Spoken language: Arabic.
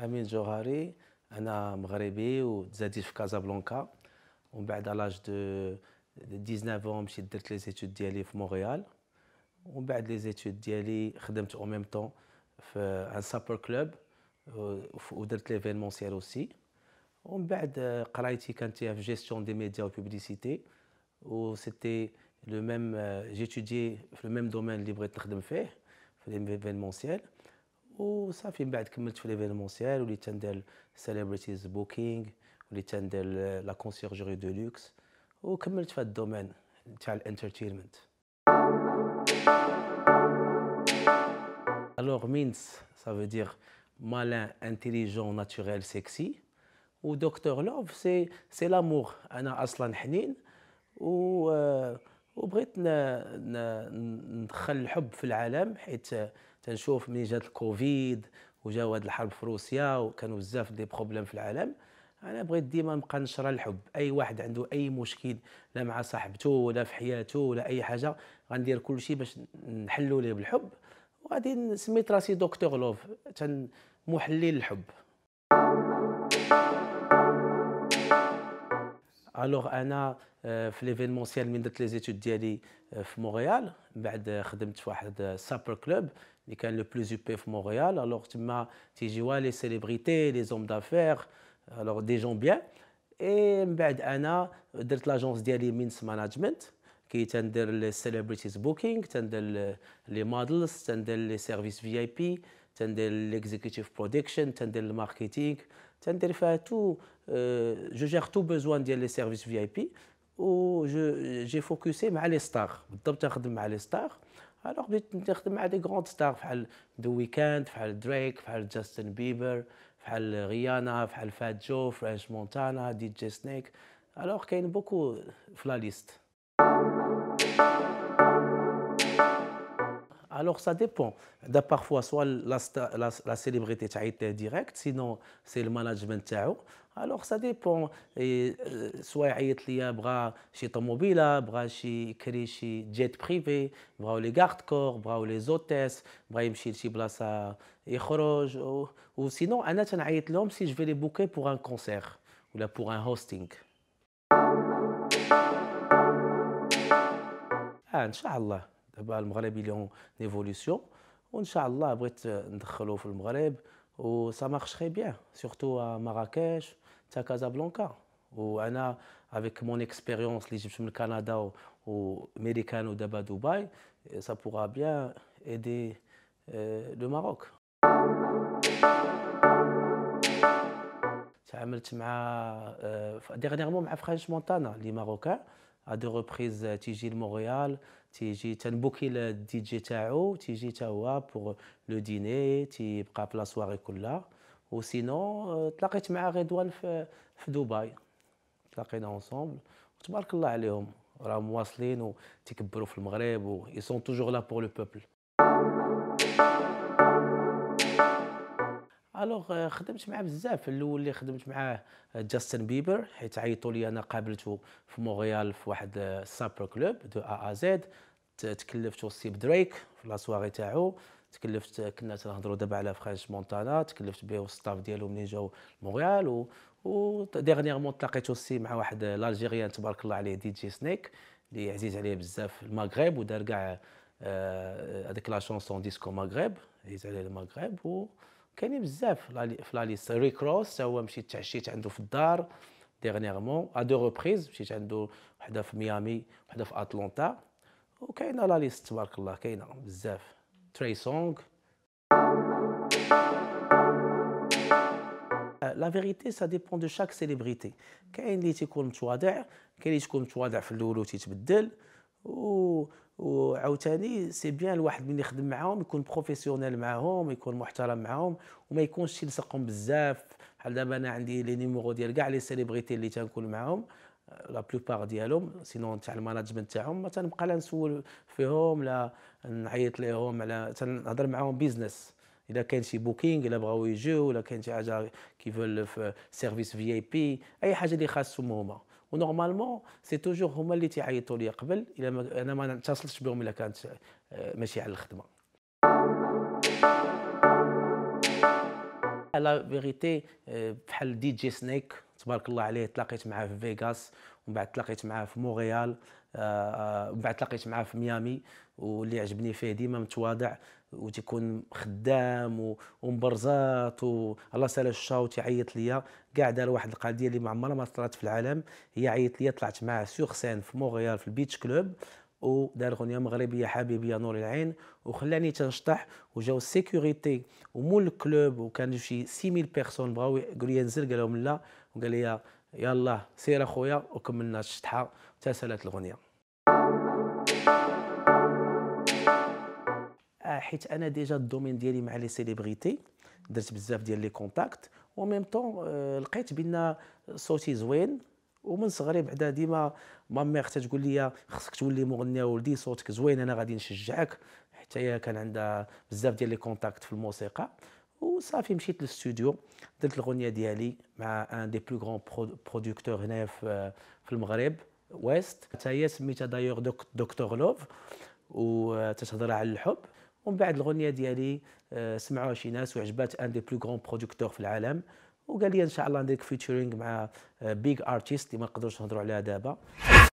Amin Johari, un Maghrébi ou Zadif Casablanca. On est à l'âge de 19 ans, j'ai fait les études à Montréal. On est les études à en même temps un supper club euh, ou d'être l'événementiel aussi. On est à l'âge gestion des médias et publicité où c'était le même, euh, j'étudiais le même domaine libre de faire, l'événementiel. événementiel. وصافي من بعد كملت في ليفينمونسيال وليت تندير سيليبريتيز بوكينغ وليت تندير لا كونسيرجوري دو لوكس وكملت في هذا الدومين تاع الانترتينمنت الوغ مينس سا فو دير malin, intelligent, naturel, sexy. Ou Docteur Love, سي c'est l'amour. Anna Aslan Hnin. وبغيت ندخل الحب في العالم حيت تنشوف ملي جات الكوفيد وجا هاد الحرب في روسيا وكانوا بزاف دي بروبليم في العالم انا بغيت ديما نبقى نشر الحب اي واحد عنده اي مشكل لا مع صاحبته ولا في حياته ولا اي حاجه غندير كل شيء باش نحلوا ليه بالحب وغادي سميت راسي دكتور لوف محلل الحب الوغ انا آه، في ليفينمونسيال من درت لي زيتود ديالي آه، في مونريال من بعد خدمت في واحد آه، سابر كلوب qui est le plus UPF Montréal. Alors, tu m'as, les célébrités, les hommes d'affaires, alors des gens bien. Et ben, Anna, d'être l'agence de Means Management, qui tender les celebrities booking, tender les, models, tender les services VIP, tender l'executive production, tender le marketing, faire tout. Euh, je gère tout besoin de les services VIP. Où j'ai focusé sur les stars. Je suis les stars. الوغ بديت نخدم مع دي غروند ستار فحال ذا ويكاند فحال دريك فحال جاستن بيبر فحال ريانا فحال فات جو فرانش مونتانا دي جي سنيك الوغ كاين بوكو في لا ليست Alors ça dépend. parfois, soit la, célébrité a été directe, sinon c'est le management. Alors ça dépend. Euh, soit il y a bras chez Tomobila, bras chez chez jet privé, bras les gardes-corps, bras les hôtesses, bras les bras les bras Ou sinon, un autre l'homme si je veux les booker pour un concert ou pour un hosting. Ah, Inch'Allah. الهبه المغربي ليهم ايفولوسيون وان شاء الله بغيت ندخلو في المغرب و سا مارش تري بيان سورتو مراكش حتى كازابلانكا وانا افيك مون اكسبيريونس اللي جبت من كندا و وميريكان ودابا دبي سا بوغا بيان ايدي لو ماروك تعاملت مع ديغنيغمون آه، مع فرانش مونتانا اللي ماروكان ا دو ريبريز تيجي لمونريال تيجي تنبوكي الدي جي تاعو تيجي تا هو بوغ لو ديني تيبقى في لا سواري كلها وسينو تلاقيت مع غدوان في دبي تلاقينا اونصومبل تبارك الله عليهم راهم واصلين وتكبروا في المغرب و اي سون توجور لا بور لو بوبل الوغ آه، خدمت معاه بزاف الاول اللي خدمت معاه آه، جاستن بيبر حيت عيطوا لي انا قابلته في مونريال في واحد السابر آه، كلوب دو ا ا زد تكلفت وصيب دريك في لا سواري تاعو تكلفت كنا تنهضروا دابا على فرانش مونتانا تكلفت به والستاف ديالو منين جاو مونريال و, و ديغنيغمون تلاقيت وصي مع واحد الالجيريان تبارك الله عليه دي جي سنيك اللي عزيز عليه بزاف المغرب ودار كاع هذيك لا شونسون ديسكو مغرب عزيز عليه المغرب و كاينين بزاف في لا ليست ري كروس هو مشيت تعشيت عنده في الدار ديغنيغمون ا دو ريبريز مشيت عنده وحده في ميامي وحده في اتلانتا وكاينه لا ليست تبارك الله كاينه بزاف تري سونغ لا فيغيتي سا ديبون دو شاك سيليبريتي كاين اللي تيكون متواضع كاين اللي تكون متواضع في الاول وتيتبدل و وعاوتاني سي بيان الواحد من يخدم معاهم يكون بروفيسيونيل معاهم يكون محترم معاهم وما يكونش شي لصقهم بزاف بحال دابا انا عندي لي نيمورو ديال كاع لي سيليبريتي اللي تنكون معاهم لا بلوبار ديالهم سينون تاع الماناجمنت تاعهم ما تنبقى لا نسول فيهم لا نعيط ليهم على تنهضر معاهم بيزنس اذا كان شي بوكينغ الا بغاو يجيو ولا كان شي حاجه كيفول في سيرفيس في اي بي اي حاجه اللي خاصهم هما ونورمالمون سي توجور هما اللي تيعيطوا لي قبل الا ما انا ما اتصلتش بهم الا كانت آه، ماشي على الخدمه لا فيريتي euh, بحال دي جي سنيك تبارك الله عليه تلاقيت معاه في فيغاس ومن بعد تلاقيت معاه في مونريال آه، آه، ومن بعد تلاقيت معاه في ميامي واللي عجبني فيه ديما متواضع وتيكون خدام ومبرزات والله سال الشاو تيعيط ليا كاع دار واحد القضيه اللي ما عمرها ما طلعت في العالم هي عيط ليا طلعت معاه سيغ سين في مونريال في البيتش كلوب ودار اغنيه مغربيه حبيبي يا نور العين وخلاني تنشطح وجاو السيكوريتي ومول الكلوب وكان شي 6000 بيرسون بغاو يقولوا لي نزل قال لهم لا وقال لي يلا سير اخويا وكملنا الشطحه وتسالت الاغنيه آه، حيت انا ديجا الدومين ديالي مع لي سيليبريتي درت بزاف ديال لي كونتاكت وميم طون آه، لقيت بان صوتي زوين ومن صغري بعدا ديما مامي اختها تقول لي خصك تولي مغنيه ولدي صوتك زوين انا غادي نشجعك حتى هي كان عندها بزاف ديال لي كونتاكت في الموسيقى وصافي مشيت للاستوديو درت الاغنيه ديالي مع ان دي بلو غون برودكتور هنا في المغرب ويست حتى هي سميتها دايوغ دوك دكتور لوف وتتهضر على الحب ومن بعد الاغنيه ديالي آه، سمعوها شي ناس وعجبات ان دي بلو غون برودكتور في العالم وقال لي ان شاء الله ندير فيتشرينغ مع بيج آه، ارتيست اللي ما نقدرش نهضروا عليها دابا